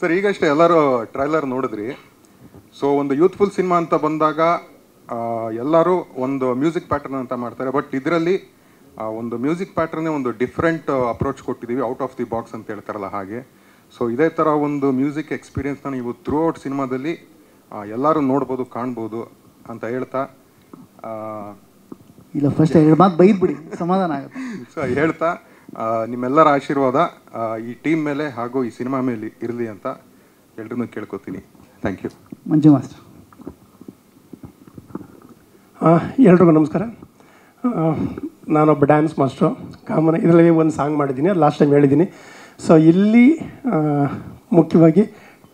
sir ಈಗಷ್ಟೇ ಎಲ್ಲರೂ trailer ನೋಡಿದ್ರಿ ಸೊ ಒಂದು ಯೂತ್ಫುಲ್ ಸಿನಿಮಾ ಅಂತ ಬಂದಾಗ ಎಲ್ಲರೂ ಒಂದು ಮ್ಯೂಸಿಕ್ ಪ್ಯಾಟರ್ನ್ ಅಂತ ಮಾಡ್ತಾರೆ ಬಟ್ ಇದರಲ್ಲಿ ಒಂದು ಮ್ಯೂಸಿಕ್ ಪ್ಯಾಟ್ರನ್ನೇ ಒಂದು ಡಿಫ್ರೆಂಟ್ ಅಪ್ರೋಚ್ ಕೊಟ್ಟಿದ್ದೀವಿ ಔಟ್ ಆಫ್ ದಿ ಬಾಕ್ಸ್ ಅಂತ ಹೇಳ್ತಾರಲ್ಲ ಹಾಗೆ ಸೊ ಇದೇ ಥರ ಒಂದು ಮ್ಯೂಸಿಕ್ ಎಕ್ಸ್ಪೀರಿಯೆನ್ಸ್ನ ನೀವು ಥ್ರೂ ಔಟ್ ಸಿನಿಮಾದಲ್ಲಿ ಎಲ್ಲರೂ ನೋಡ್ಬೋದು ಕಾಣ್ಬೋದು ಅಂತ ಹೇಳ್ತಾ ಇಲ್ಲ ಫಸ್ಟ್ ಮಾತು ಬೈದ್ಬಿಡಿ ಸಮಾಧಾನ ಆಗುತ್ತೆ ಸೊ ಹೇಳ್ತಾ ನಿಮ್ಮೆಲ್ಲರ ಆಶೀರ್ವಾದ ಈ ಟೀಮ್ ಮೇಲೆ ಹಾಗೂ ಈ ಸಿನಿಮಾ ಮೇಲೆ ಇರಲಿ ಅಂತ ಎಲ್ರನ್ನೂ ಕೇಳ್ಕೊತೀನಿ ಥ್ಯಾಂಕ್ ಯು ಮಂಜು ಮಾಸ್ಟರ್ ಎಲ್ರಿಗೂ ನಮಸ್ಕಾರ ನಾನೊಬ್ಬ ಡ್ಯಾನ್ಸ್ ಮಾಸ್ಟ್ರು ಕಾಮನ್ ಇದರಲ್ಲಿ ಒಂದು ಸಾಂಗ್ ಮಾಡಿದ್ದೀನಿ ಲಾಸ್ಟ್ ಟೈಮ್ ಹೇಳಿದ್ದೀನಿ ಸೊ ಇಲ್ಲಿ ಮುಖ್ಯವಾಗಿ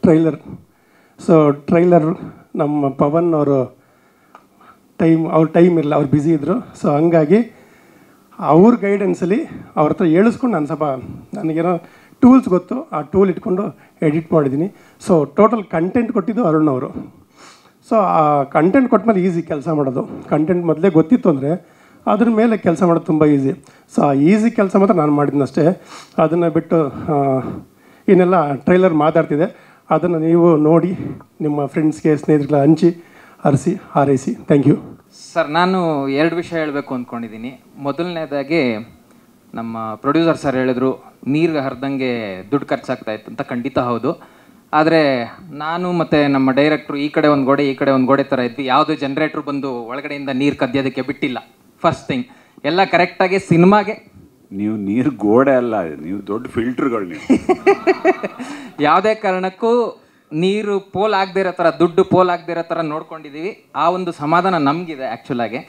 ಟ್ರೈಲರ್ ಸೊ ಟ್ರೈಲರ್ ನಮ್ಮ ಪವನ್ ಅವರು ಟೈಮ್ ಅವ್ರ ಟೈಮ್ ಇರಲಿಲ್ಲ ಅವ್ರು ಬ್ಯುಸಿ ಇದ್ದರು ಸೊ ಹಂಗಾಗಿ ಅವ್ರ ಗೈಡೆನ್ಸಲ್ಲಿ ಅವ್ರ ಹತ್ರ ಹೇಳಿಸ್ಕೊಂಡು ನಾನು ಸ್ವಲ್ಪ ನನಗೇನೋ ಟೂಲ್ಸ್ ಗೊತ್ತು ಆ ಟೂಲ್ ಇಟ್ಕೊಂಡು ಎಡಿಟ್ ಮಾಡಿದ್ದೀನಿ ಸೊ ಟೋಟಲ್ ಕಂಟೆಂಟ್ ಕೊಟ್ಟಿದ್ದು ಅರುಣ್ ಅವರು ಸೊ ಆ ಕಂಟೆಂಟ್ ಕೊಟ್ಟ ಮೇಲೆ ಈಸಿ ಕೆಲಸ ಮಾಡೋದು ಕಂಟೆಂಟ್ ಮೊದಲೇ ಗೊತ್ತಿತ್ತು ಅಂದರೆ ಅದ್ರ ಮೇಲೆ ಕೆಲಸ ಮಾಡೋದು ತುಂಬ ಈಸಿ ಸೊ ಆ ಈಸಿ ಕೆಲಸ ಮಾತ್ರ ನಾನು ಮಾಡಿದ್ನಷ್ಟೇ ಅದನ್ನು ಬಿಟ್ಟು ಇನ್ನೆಲ್ಲ ಟ್ರೈಲರ್ ಮಾತಾಡ್ತಿದೆ ಅದನ್ನು ನೀವು ನೋಡಿ ನಿಮ್ಮ ಫ್ರೆಂಡ್ಸ್ಗೆ ಸ್ನೇಹಿತರುಗಳ ಹಂಚಿ ಹರಿಸಿ ಹಾರೈಸಿ ಥ್ಯಾಂಕ್ ಯು ಸರ್ ನಾನು ಎರಡು ವಿಷಯ ಹೇಳಬೇಕು ಅಂದ್ಕೊಂಡಿದ್ದೀನಿ ಮೊದಲನೇದಾಗಿ ನಮ್ಮ ಪ್ರೊಡ್ಯೂಸರ್ ಸರ್ ಹೇಳಿದ್ರು ನೀರು ಹರಿದಂಗೆ ದುಡ್ಡು ಖರ್ಚಾಗ್ತಾ ಇತ್ತು ಅಂತ ಖಂಡಿತ ಹೌದು ಆದರೆ ನಾನು ಮತ್ತು ನಮ್ಮ ಡೈರೆಕ್ಟ್ರು ಈ ಕಡೆ ಒಂದು ಗೋಡೆ ಈ ಕಡೆ ಒಂದು ಗೋಡೆ ಥರ ಇದ್ದು ಯಾವುದೇ ಜನ್ರೇಟ್ರ್ ಬಂದು ಒಳಗಡೆಯಿಂದ ನೀರು ಕದ್ಯೋದಕ್ಕೆ ಬಿಟ್ಟಿಲ್ಲ ಫಸ್ಟ್ ಥಿಂಗ್ ಎಲ್ಲ ಕರೆಕ್ಟಾಗಿ ಸಿನಿಮಾಗೆ ನೀವು ನೀರು ಗೋಡೆ ಅಲ್ಲ ನೀವು ದೊಡ್ಡ ಫಿಲ್ಟ್ರ್ಗಳು ನೀವು ಯಾವುದೇ ಕಾರಣಕ್ಕೂ ನೀರು ಪೋಲ್ ಆಗದೆ ಇರೋ ಥರ ದುಡ್ಡು ಪೋಲ್ ಆಗದೆ ಥರ ನೋಡ್ಕೊಂಡಿದ್ದೀವಿ ಆ ಒಂದು ಸಮಾಧಾನ ನಮಗಿದೆ ಆ್ಯಕ್ಚುಲಾಗಿ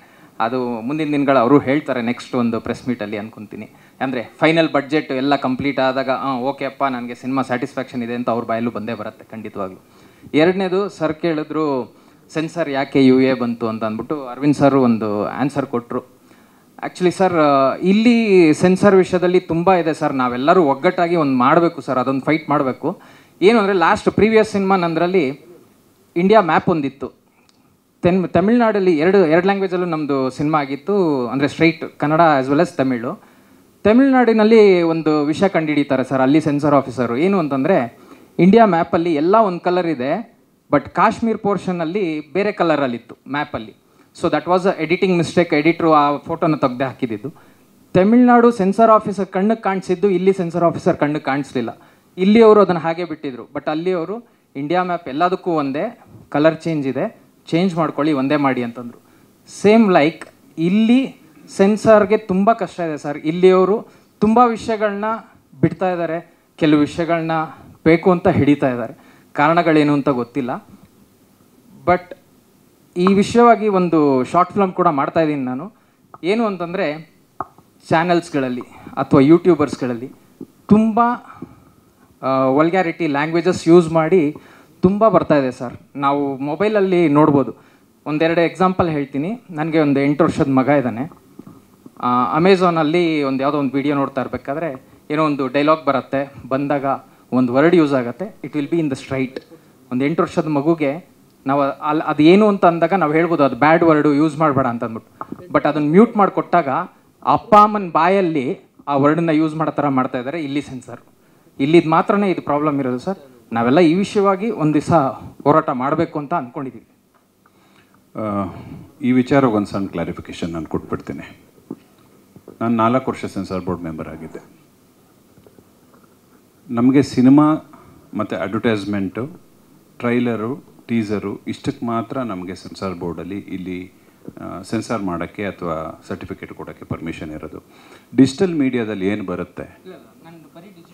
ಅದು ಮುಂದಿನ ದಿನಗಳು ಅವರು ಹೇಳ್ತಾರೆ ನೆಕ್ಸ್ಟ್ ಒಂದು ಪ್ರೆಸ್ ಮೀಟಲ್ಲಿ ಅಂದ್ಕೊಂತೀನಿ ಅಂದರೆ ಫೈನಲ್ ಬಡ್ಜೆಟ್ ಎಲ್ಲ ಕಂಪ್ಲೀಟ್ ಆದಾಗ ಹಾಂ ಓಕೆ ಅಪ್ಪ ನನಗೆ ಸಿನಿಮಾ ಸ್ಯಾಟಿಸ್ಫ್ಯಾಕ್ಷನ್ ಇದೆ ಅಂತ ಅವ್ರ ಬಾಯಲ್ಲೂ ಬಂದೇ ಬರುತ್ತೆ ಖಂಡಿತವಾಗ್ಲೂ ಎರಡನೇದು ಸರ್ ಕೇಳಿದ್ರು ಸೆನ್ಸರ್ ಯಾಕೆ ಯು ಎ ಬಂತು ಅಂತ ಅಂದ್ಬಿಟ್ಟು ಅರವಿಂದ್ ಸರ್ ಒಂದು ಆನ್ಸರ್ ಕೊಟ್ಟರು ಆ್ಯಕ್ಚುಲಿ ಸರ್ ಇಲ್ಲಿ ಸೆನ್ಸರ್ ವಿಷಯದಲ್ಲಿ ತುಂಬ ಇದೆ ಸರ್ ನಾವೆಲ್ಲರೂ ಒಗ್ಗಟ್ಟಾಗಿ ಒಂದು ಮಾಡಬೇಕು ಸರ್ ಅದೊಂದು ಫೈಟ್ ಮಾಡಬೇಕು ಏನು ಅಂದರೆ ಲಾಸ್ಟ್ ಪ್ರೀವಿಯಸ್ ಸಿನಿಮಾ ನಂದರಲ್ಲಿ ಇಂಡಿಯಾ ಮ್ಯಾಪ್ ಒಂದಿತ್ತು ತೆನ್ ತಮಿಳ್ನಾಡಲ್ಲಿ ಎರಡು ಎರಡು ಲ್ಯಾಂಗ್ವೇಜಲ್ಲೂ ನಮ್ಮದು ಸಿನಿಮಾ ಆಗಿತ್ತು ಅಂದರೆ straight Kannada as well as Tamil ತಮಿಳ್ನಾಡಿನಲ್ಲಿ ಒಂದು ವಿಷಯ ಕಂಡುಹಿಡಿತಾರೆ ಸರ್ ಅಲ್ಲಿ ಸೆನ್ಸರ್ ಆಫೀಸರು ಏನು ಅಂತಂದರೆ ಇಂಡಿಯಾ ಮ್ಯಾಪಲ್ಲಿ ಎಲ್ಲ ಒಂದು ಕಲರ್ ಇದೆ ಬಟ್ ಕಾಶ್ಮೀರ್ ಪೋರ್ಷನಲ್ಲಿ ಬೇರೆ ಕಲರಲ್ಲಿತ್ತು ಮ್ಯಾಪಲ್ಲಿ so that was a editing mistake ಎಡಿಟ್ರು ಆ ಫೋಟೋನ ತೆಗೆದೇ ಹಾಕಿದ್ದು ತಮಿಳ್ನಾಡು ಸೆನ್ಸರ್ ಆಫೀಸರ್ ಕಣ್ಣಿಗೆ ಕಾಣಿಸಿದ್ದು ಇಲ್ಲಿ ಸೆನ್ಸರ್ ಆಫೀಸರ್ ಕಣ್ಣಿಗೆ ಕಾಣಿಸ್ಲಿಲ್ಲ ಇಲ್ಲಿ ಅವರು ಅದನ್ನು ಹಾಗೆ ಬಿಟ್ಟಿದ್ರು ಬಟ್ ಅಲ್ಲಿ ಅವರು ಇಂಡಿಯಾ ಮ್ಯಾಪ್ ಎಲ್ಲದಕ್ಕೂ ಒಂದೇ ಕಲರ್ ಚೇಂಜ್ ಇದೆ ಚೇಂಜ್ ಮಾಡ್ಕೊಳ್ಳಿ ಒಂದೇ ಮಾಡಿ ಅಂತಂದರು ಸೇಮ್ ಲೈಕ್ ಇಲ್ಲಿ ಸೆನ್ಸಾರ್ಗೆ ತುಂಬ ಕಷ್ಟ ಇದೆ ಸರ್ ಇಲ್ಲಿಯವರು ತುಂಬ ವಿಷಯಗಳನ್ನ ಬಿಡ್ತಾ ಇದ್ದಾರೆ ಕೆಲವು ವಿಷಯಗಳನ್ನ ಬೇಕು ಅಂತ ಹಿಡಿತಾ ಇದ್ದಾರೆ ಕಾರಣಗಳೇನು ಅಂತ ಗೊತ್ತಿಲ್ಲ ಬಟ್ ಈ ವಿಷಯವಾಗಿ ಒಂದು ಶಾರ್ಟ್ ಫಿಲಮ್ ಕೂಡ ಮಾಡ್ತಾ ಇದ್ದೀನಿ ನಾನು ಏನು ಅಂತಂದರೆ ಚಾನೆಲ್ಸ್ಗಳಲ್ಲಿ ಅಥವಾ ಯೂಟ್ಯೂಬರ್ಸ್ಗಳಲ್ಲಿ ತುಂಬ ವಲ್ಗ್ಯಾರಿಟಿ ಲ್ಯಾಂಗ್ವೇಜಸ್ ಯೂಸ್ ಮಾಡಿ ತುಂಬ ಬರ್ತಾ ಇದೆ ಸರ್ ನಾವು ಮೊಬೈಲಲ್ಲಿ ನೋಡ್ಬೋದು ಒಂದೆರಡು ಎಕ್ಸಾಂಪಲ್ ಹೇಳ್ತೀನಿ ನನಗೆ ಒಂದು ಎಂಟು ವರ್ಷದ ಮಗ ಇದ್ದಾನೆ ಅಮೆಝಾನಲ್ಲಿ ಒಂದು ಯಾವುದೋ ಒಂದು ವಿಡಿಯೋ ನೋಡ್ತಾ ಇರಬೇಕಾದ್ರೆ ಏನೋ ಒಂದು ಡೈಲಾಗ್ ಬರುತ್ತೆ ಬಂದಾಗ ಒಂದು ವರ್ಡ್ ಯೂಸ್ ಆಗುತ್ತೆ it will be in the straight ಒಂದು ಎಂಟು ವರ್ಷದ ಮಗುಗೆ ನಾವು ಅಲ್ಲಿ ಅದು ಏನು ಅಂತ ಅಂದಾಗ ನಾವು ಹೇಳ್ಬೋದು ಅದು ಬ್ಯಾಡ್ ವರ್ಡು ಯೂಸ್ ಮಾಡಬೇಡ ಅಂತ ಅಂದ್ಬಿಟ್ಟು ಬಟ್ ಅದನ್ನು ಮ್ಯೂಟ್ ಮಾಡಿಕೊಟ್ಟಾಗ ಅಪ್ಪ ಅಮ್ಮನ ಬಾಯಲ್ಲಿ ಆ ವರ್ಡನ್ನ ಯೂಸ್ ಮಾಡೋ ಥರ ಮಾಡ್ತಾ ಇದ್ದಾರೆ ಇಲ್ಲಿ ಸೆನ್ಸರ್ ಇಲ್ಲಿದ್ದು ಮಾತ್ರನೇ ಇದು ಪ್ರಾಬ್ಲಮ್ ಇರೋದು ಸರ್ ನಾವೆಲ್ಲ ಈ ವಿಷಯವಾಗಿ ಒಂದು ದಿವಸ ಹೋರಾಟ ಮಾಡಬೇಕು ಅಂತ ಅಂದ್ಕೊಂಡಿದ್ದೀವಿ ಈ ವಿಚಾರಕ್ಕೆ ಒಂದು ಸಣ್ಣ ಕ್ಲಾರಿಫಿಕೇಶನ್ ನಾನು ಕೊಟ್ಬಿಡ್ತೀನಿ ನಾನು ನಾಲ್ಕು ವರ್ಷ ಸೆನ್ಸಾರ್ ಬೋರ್ಡ್ ಮೆಂಬರ್ ಆಗಿದ್ದೆ ನಮಗೆ ಸಿನಿಮಾ ಮತ್ತು ಅಡ್ವರ್ಟೈಸ್ಮೆಂಟು ಟ್ರೈಲರು ಟೀಸರು ಇಷ್ಟಕ್ಕೆ ಮಾತ್ರ ನಮಗೆ ಸೆನ್ಸಾರ್ ಬೋರ್ಡಲ್ಲಿ ಇಲ್ಲಿ ಸೆನ್ಸಾರ್ ಮಾಡೋಕ್ಕೆ ಅಥವಾ ಸರ್ಟಿಫಿಕೇಟ್ ಕೊಡೋಕ್ಕೆ ಪರ್ಮಿಷನ್ ಇರೋದು ಡಿಜಿಟಲ್ ಮೀಡಿಯಾದಲ್ಲಿ ಏನು ಬರುತ್ತೆ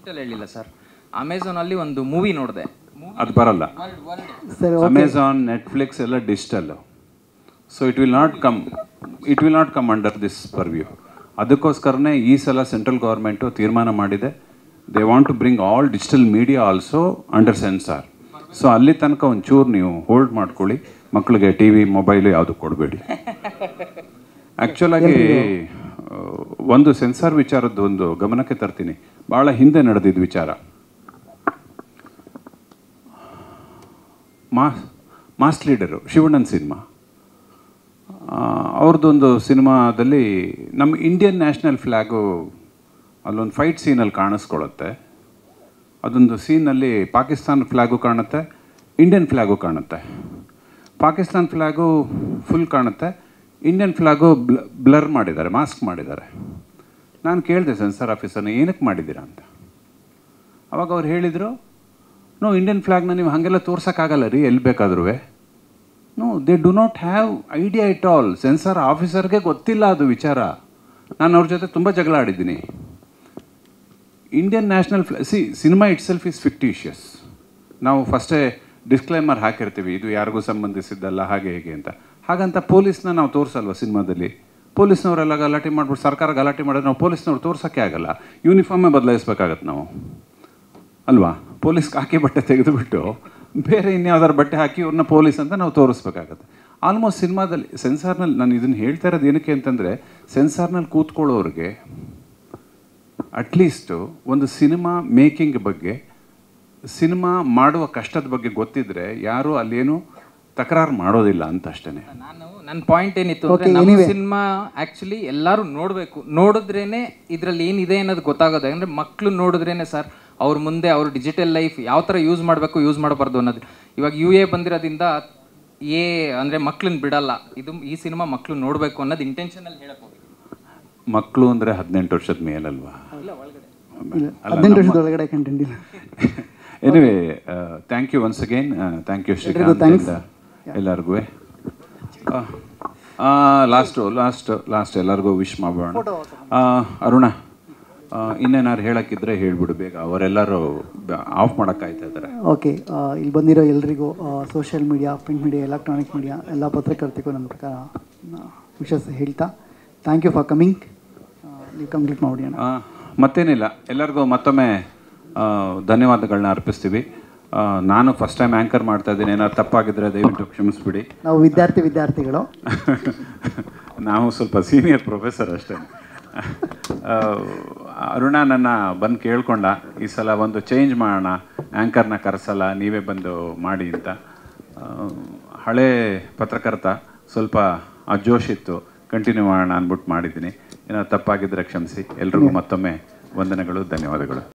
ಡಿಜಿಟಲ್ ಹೇಳಿಲ್ಲ ಸರ್ ಅಲ್ಲಿ ಒಂದು ಮೂವಿ ನೋಡಿದೆ ಅದು ಬರಲ್ಲ ಅಮೆಝಾನ್ ನೆಟ್ಫ್ಲಿಕ್ಸ್ ಎಲ್ಲ digital so it will not come it will not come under this purview ಅದಕ್ಕೋಸ್ಕರನೇ ಈ ಸಲ ಸೆಂಟ್ರಲ್ ಗೌರ್ಮೆಂಟು ತೀರ್ಮಾನ ಮಾಡಿದೆ they want to bring all digital media also under censor so ಅಲ್ಲಿ ತನಕ ಒಂಚೂರು ನೀವು ಹೋಲ್ಡ್ ಮಾಡ್ಕೊಳ್ಳಿ ಮಕ್ಕಳಿಗೆ ಟಿ ವಿ ಮೊಬೈಲು ಯಾವುದು ಕೊಡಬೇಡಿ ಆ್ಯಕ್ಚುಲಾಗಿ ಒಂದು ಸೆನ್ಸಾರ್ ವಿಚಾರದ ಒಂದು ಗಮನಕ್ಕೆ ತರ್ತೀನಿ ಭಾಳ ಹಿಂದೆ ನಡೆದಿದ್ದ ವಿಚಾರ ಮಾಸ್ ಮಾಸ್ ಲೀಡರು ಶಿವಣ್ಣನ ಸಿನಿಮಾ ಅವ್ರದ್ದೊಂದು ಸಿನಿಮಾದಲ್ಲಿ ನಮ್ಮ ಇಂಡಿಯನ್ ನ್ಯಾಷನಲ್ ಫ್ಲ್ಯಾಗು ಅಲ್ಲೊಂದು ಫೈಟ್ ಸೀನಲ್ಲಿ ಕಾಣಿಸ್ಕೊಳುತ್ತೆ ಅದೊಂದು ಸೀನಲ್ಲಿ ಪಾಕಿಸ್ತಾನ ಫ್ಲ್ಯಾಗು ಕಾಣುತ್ತೆ ಇಂಡಿಯನ್ ಫ್ಲ್ಯಾಗು ಕಾಣುತ್ತೆ ಪಾಕಿಸ್ತಾನ ಫ್ಲ್ಯಾಗು ಫುಲ್ ಕಾಣುತ್ತೆ ಇಂಡಿಯನ್ ಫ್ಲ್ಯಾಗು ಬ್ಲರ್ ಮಾಡಿದ್ದಾರೆ ಮಾಸ್ಕ್ ಮಾಡಿದ್ದಾರೆ ನಾನು ಕೇಳಿದೆ ಸೆನ್ಸರ್ ಆಫೀಸರ್ನ ಏನಕ್ಕೆ ಮಾಡಿದ್ದೀರಾ ಅಂತ ಅವಾಗ ಅವ್ರು ಹೇಳಿದರು ನೋ ಇಂಡಿಯನ್ ಫ್ಲ್ಯಾಗ್ನ ನೀವು ಹಾಗೆಲ್ಲ ತೋರ್ಸೋಕ್ಕಾಗಲ್ಲ ರೀ ಎಲ್ಲಿ ಬೇಕಾದ್ರೂ no they do not have idea at all censor ಆಫೀಸರ್ಗೆ ಗೊತ್ತಿಲ್ಲ ಅದು ವಿಚಾರ ನಾನು ಅವ್ರ ಜೊತೆ ತುಂಬ ಜಗಳ ಆಡಿದ್ದೀನಿ ಇಂಡಿಯನ್ ನ್ಯಾಷನಲ್ ಫ್ಲ ಸಿ cinema itself is fictitious ನಾವು ಫಸ್ಟೇ ಡಿಸ್ಕ್ಲೈಮರ್ ಹಾಕಿರ್ತೀವಿ ಇದು ಯಾರಿಗೂ ಸಂಬಂಧಿಸಿದ್ದಲ್ಲ ಹಾಗೆ ಹೇಗೆ ಅಂತ ಹಾಗಂತ ಪೊಲೀಸ್ನ ನಾವು ತೋರಿಸಲ್ವ ಸಿನಿಮಾದಲ್ಲಿ ಪೊಲೀಸ್ನವರೆಲ್ಲ ಗಲಾಟೆ ಮಾಡ್ಬಿಟ್ಟು ಸರ್ಕಾರ ಗಲಾಟೆ ಮಾಡಿದ್ರೆ ನಾವು ಪೊಲೀಸ್ನವ್ರು ತೋರ್ಸೋಕ್ಕೆ ಆಗಲ್ಲ ಯೂನಿಫಾರ್ಮೇ ಬದಲಾಯಿಸ್ಬೇಕಾಗತ್ತೆ ನಾವು ಅಲ್ವಾ ಪೊಲೀಸ್ ಹಾಕಿ ಬಟ್ಟೆ ತೆಗೆದುಬಿಟ್ಟು ಬೇರೆ ಇನ್ಯಾವ್ದಾರು ಬಟ್ಟೆ ಹಾಕಿ ಅವ್ರನ್ನ ಪೊಲೀಸ್ ಅಂತ ನಾವು ತೋರಿಸ್ಬೇಕಾಗತ್ತೆ ಆಲ್ಮೋಸ್ಟ್ ಸಿನಿಮಾದಲ್ಲಿ ಸೆನ್ಸಾರ್ನಲ್ಲಿ ನಾನು ಇದನ್ನು ಹೇಳ್ತಾ ಇರೋದು ಏನಕ್ಕೆ ಅಂತಂದರೆ ಸೆನ್ಸಾರ್ನಲ್ಲಿ ಕೂತ್ಕೊಳ್ಳೋರಿಗೆ ಅಟ್ಲೀಸ್ಟು ಒಂದು ಸಿನಿಮಾ ಮೇಕಿಂಗ್ ಬಗ್ಗೆ ಸಿನಿಮಾ ಮಾಡುವ ಕಷ್ಟದ ಬಗ್ಗೆ ಗೊತ್ತಿದ್ದರೆ ಯಾರೂ ಅಲ್ಲೇನು ತಕರಾರು ಮಾಡೋದಿಲ್ಲ ಅಂತ ಅಷ್ಟೇ ನಾನು ನನ್ನ ಪಾಯಿಂಟ್ ಏನಿತ್ತು ನಮ್ಮ ಸಿನಿಮಾ ಆಕ್ಚುಲಿ ಎಲ್ಲರೂ ನೋಡಬೇಕು ನೋಡಿದ್ರೇನೆ ಇದ್ರಲ್ಲಿ ಏನಿದೆ ಅನ್ನೋದು ಗೊತ್ತಾಗೋದು ಅಂದರೆ ಮಕ್ಕಳು ನೋಡಿದ್ರೇನೆ ಸರ್ ಅವ್ರ ಮುಂದೆ ಅವ್ರ ಡಿಜಿಟಲ್ ಲೈಫ್ ಯಾವ ತರ ಯೂಸ್ ಮಾಡಬೇಕು ಯೂಸ್ ಮಾಡಬಾರ್ದು ಅನ್ನೋದು ಇವಾಗ ಯು ಎ ಬಂದಿರೋದ್ರಿಂದ ಎ ಅಂದರೆ ಮಕ್ಳನ್ನ ಬಿಡಲ್ಲ ಇದು ಈ ಸಿನಿಮಾ ಮಕ್ಕಳು ನೋಡಬೇಕು ಅನ್ನೋದು ಇಂಟೆನ್ಷನ್ ಅಲ್ಲಿ ಹೋಗಿ ಮಕ್ಕಳು ಅಂದ್ರೆ ಹದಿನೆಂಟು ವರ್ಷದ ಮೇಲಲ್ವಾ ವರ್ಷದ ಒಳಗಡೆ content anyway thank you once again thank you Srikanth ಎಲ್ಲರಿಗೂ ಲಾಸ್ಟು ಲಾಸ್ಟ್ ಲಾಸ್ಟ್ ಎಲ್ಲರಿಗೂ ವಿಶ್ ಮಾಡೋಣ ಅರುಣ ಇನ್ನೇನಾದ್ರು ಹೇಳೋಕ್ಕಿದ್ರೆ ಹೇಳ್ಬಿಡು ಬೇಗ ಅವರೆಲ್ಲರೂ ಆಫ್ ಮಾಡೋಕ್ಕಾಯ್ತಾ ಇದ್ದಾರೆ ಓಕೆ ಇಲ್ಲಿ ಬಂದಿರೋ ಎಲ್ರಿಗೂ social media print media electronic media ಎಲ್ಲ ಪತ್ರಕರ್ತಿಗೂ ನನ್ನ ಪ್ರಕಾರ ವಿಶಸ್ ಹೇಳ್ತಾ ಥ್ಯಾಂಕ್ ಯು ಫಾರ್ ಕಮಿಂಗ್ ನೀವು ಕಂಪ್ಲೀಟ್ ಮಾಡಿ ಮತ್ತೇನಿಲ್ಲ ಎಲ್ಲರಿಗೂ ಮತ್ತೊಮ್ಮೆ ಧನ್ಯವಾದಗಳನ್ನ ಅರ್ಪಿಸ್ತೀವಿ ನಾನು ಫಸ್ಟ್ ಟೈಮ್ ಆ್ಯಂಕರ್ ಮಾಡ್ತಾ ಇದ್ದೀನಿ ಏನಾದ್ರು ತಪ್ಪಾಗಿದ್ರೆ ದಯವಿಟ್ಟು ಕ್ಷಮಿಸ್ಬಿಡಿ ನಾವು ವಿದ್ಯಾರ್ಥಿ ವಿದ್ಯಾರ್ಥಿಗಳು ನಾವು ಸ್ವಲ್ಪ ಸೀನಿಯರ್ ಪ್ರೊಫೆಸರ್ ಅಷ್ಟೇ ಅರುಣ ನನ್ನ ಬಂದು ಕೇಳ್ಕೊಂಡ ಈ ಸಲ ಒಂದು ಚೇಂಜ್ ಮಾಡೋಣ ಆ್ಯಂಕರ್ನ ಕರೆಸಲ್ಲ ನೀವೇ ಬಂದು ಮಾಡಿ ಅಂತ ಹಳೆ ಪತ್ರಕರ್ತ ಸ್ವಲ್ಪ ಇತ್ತು ಕಂಟಿನ್ಯೂ ಮಾಡೋಣ ಅಂದ್ಬಿಟ್ಟು ಮಾಡಿದ್ದೀನಿ ಏನಾದ್ರು ತಪ್ಪಾಗಿದ್ದರೆ ಕ್ಷಮಿಸಿ ಎಲ್ರಿಗೂ ಮತ್ತೊಮ್ಮೆ ವಂದನೆಗಳು ಧನ್ಯವಾದಗಳು